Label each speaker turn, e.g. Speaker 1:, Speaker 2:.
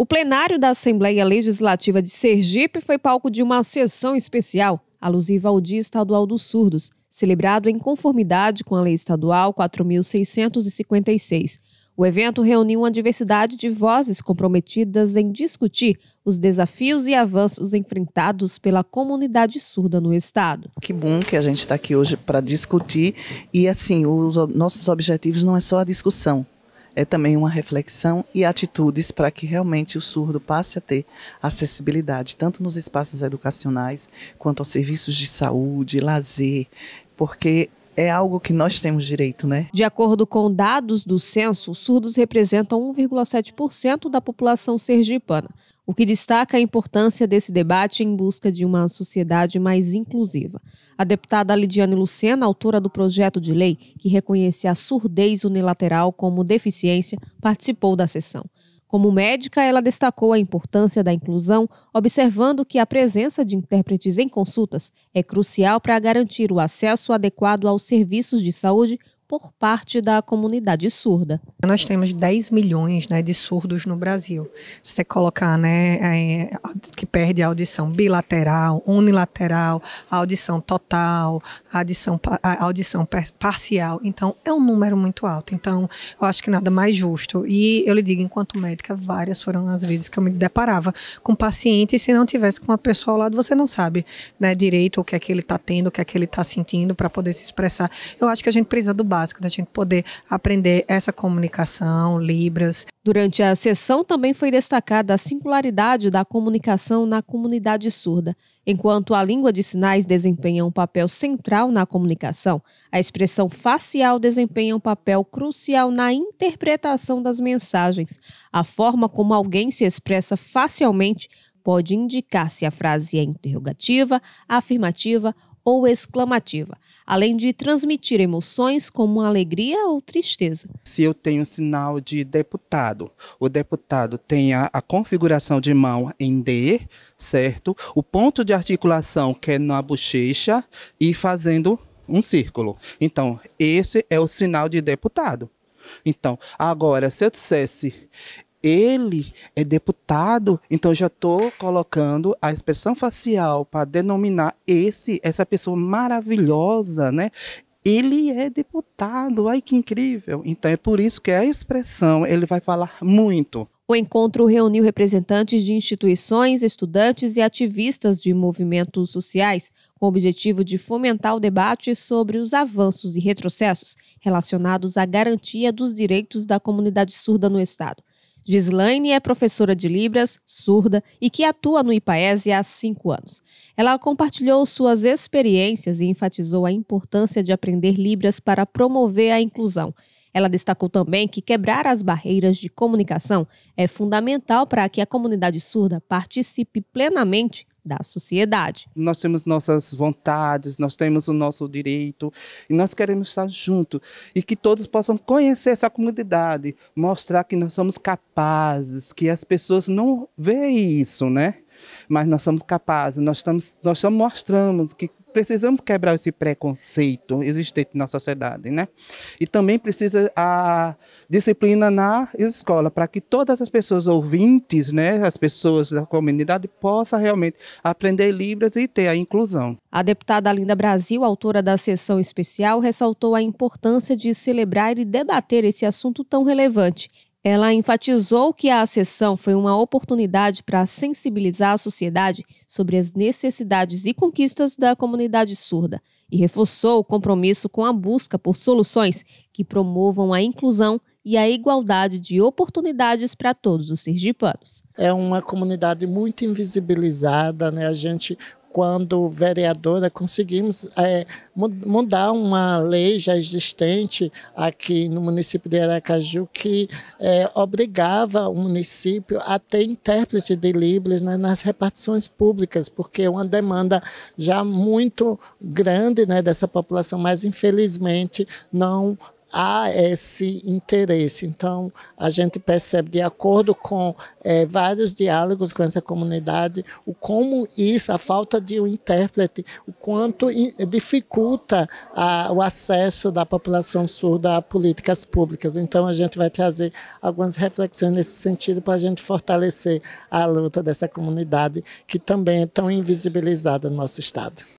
Speaker 1: O plenário da Assembleia Legislativa de Sergipe foi palco de uma sessão especial, alusiva ao Dia Estadual dos Surdos, celebrado em conformidade com a Lei Estadual 4656. O evento reuniu uma diversidade de vozes comprometidas em discutir os desafios e avanços enfrentados pela comunidade surda no Estado.
Speaker 2: Que bom que a gente está aqui hoje para discutir e assim os nossos objetivos não é só a discussão, é também uma reflexão e atitudes para que realmente o surdo passe a ter acessibilidade, tanto nos espaços educacionais, quanto aos serviços de saúde, lazer, porque é algo que nós
Speaker 3: temos direito, né?
Speaker 1: De acordo com dados do censo, surdos representam 1,7% da população sergipana o que destaca a importância desse debate em busca de uma sociedade mais inclusiva. A deputada Lidiane Lucena, autora do projeto de lei que reconhece a surdez unilateral como deficiência, participou da sessão. Como médica, ela destacou a importância da inclusão, observando que a presença de intérpretes em consultas é crucial para garantir o acesso adequado aos serviços de saúde por parte da comunidade surda. Nós temos 10 milhões né, de surdos
Speaker 3: no Brasil. Se você colocar né, que perde a audição bilateral, unilateral, audição total, audição, audição parcial. Então, é um número muito alto. Então, eu acho que nada mais justo. E eu lhe digo, enquanto médica, várias foram as vezes que eu me deparava com paciente e se não tivesse com uma pessoa ao lado, você não sabe né, direito o que é que ele está tendo, o que é que ele está sentindo para poder se expressar. Eu acho que a gente precisa do básico básico, né? tinha que poder aprender essa comunicação, Libras.
Speaker 1: Durante a sessão também foi destacada a singularidade da comunicação na comunidade surda. Enquanto a língua de sinais desempenha um papel central na comunicação, a expressão facial desempenha um papel crucial na interpretação das mensagens. A forma como alguém se expressa facialmente pode indicar se a frase é interrogativa, afirmativa ou exclamativa, além de transmitir emoções como alegria ou tristeza.
Speaker 2: Se eu tenho sinal de deputado, o deputado tem a, a configuração de mão em D, certo? O ponto de articulação que é na bochecha e fazendo um círculo. Então, esse é o sinal de deputado. Então, agora, se eu dissesse ele é deputado, então já estou colocando a expressão facial para denominar esse essa pessoa maravilhosa, né? Ele é deputado, ai que incrível! Então é por isso que a expressão ele vai falar muito.
Speaker 1: O encontro reuniu representantes de instituições, estudantes e ativistas de movimentos sociais, com o objetivo de fomentar o debate sobre os avanços e retrocessos relacionados à garantia dos direitos da comunidade surda no Estado. Gislaine é professora de Libras, surda e que atua no IPAESE há cinco anos. Ela compartilhou suas experiências e enfatizou a importância de aprender Libras para promover a inclusão. Ela destacou também que quebrar as barreiras de comunicação é fundamental para que a comunidade surda participe plenamente da sociedade.
Speaker 2: Nós temos nossas vontades, nós temos o nosso direito e nós queremos estar juntos e que todos possam conhecer essa comunidade, mostrar que nós somos capazes, que as pessoas não veem isso, né? Mas nós somos capazes, nós estamos, nós mostramos que precisamos quebrar esse preconceito existente na sociedade, né? E também precisa a disciplina na escola para que todas as pessoas ouvintes, né, as pessoas da comunidade possa realmente aprender Libras e
Speaker 1: ter a inclusão. A deputada Linda Brasil, autora da sessão especial, ressaltou a importância de celebrar e debater esse assunto tão relevante ela enfatizou que a sessão foi uma oportunidade para sensibilizar a sociedade sobre as necessidades e conquistas da comunidade surda e reforçou o compromisso com a busca por soluções que promovam a inclusão e a igualdade de oportunidades para todos os sergipanos. É uma comunidade muito invisibilizada, né? A gente
Speaker 4: quando vereadora, é, conseguimos é, mudar uma lei já existente aqui no município de Aracaju que é, obrigava o município a ter intérprete de Libras né, nas repartições públicas, porque é uma demanda já muito grande né, dessa população, mas infelizmente não há esse interesse. Então, a gente percebe, de acordo com é, vários diálogos com essa comunidade, o como isso, a falta de um intérprete, o quanto dificulta a, o acesso da população surda a políticas públicas. Então, a gente vai trazer algumas reflexões nesse sentido para a gente fortalecer a luta dessa comunidade, que também é tão invisibilizada no nosso Estado.